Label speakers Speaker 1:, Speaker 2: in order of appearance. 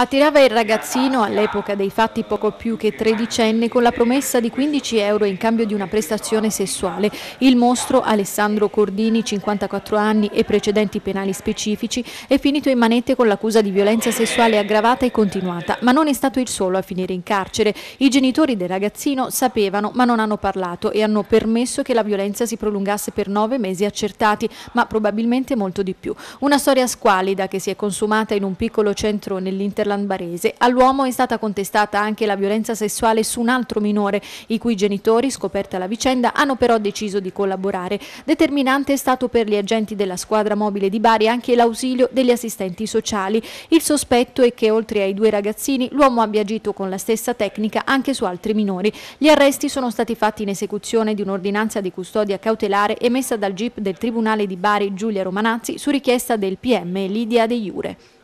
Speaker 1: Attirava il ragazzino all'epoca dei fatti poco più che tredicenne con la promessa di 15 euro in cambio di una prestazione sessuale. Il mostro Alessandro Cordini, 54 anni e precedenti penali specifici, è finito in manette con l'accusa di violenza sessuale aggravata e continuata, ma non è stato il solo a finire in carcere. I genitori del ragazzino sapevano ma non hanno parlato e hanno permesso che la violenza si prolungasse per nove mesi accertati, ma probabilmente molto di più. Una storia squalida che si è consumata in un piccolo centro nell'interno l'Anbarese. All'uomo è stata contestata anche la violenza sessuale su un altro minore, i cui genitori, scoperta la vicenda, hanno però deciso di collaborare. Determinante è stato per gli agenti della squadra mobile di Bari anche l'ausilio degli assistenti sociali. Il sospetto è che oltre ai due ragazzini l'uomo abbia agito con la stessa tecnica anche su altri minori. Gli arresti sono stati fatti in esecuzione di un'ordinanza di custodia cautelare emessa dal GIP del Tribunale di Bari Giulia Romanazzi su richiesta del PM Lidia De Jure.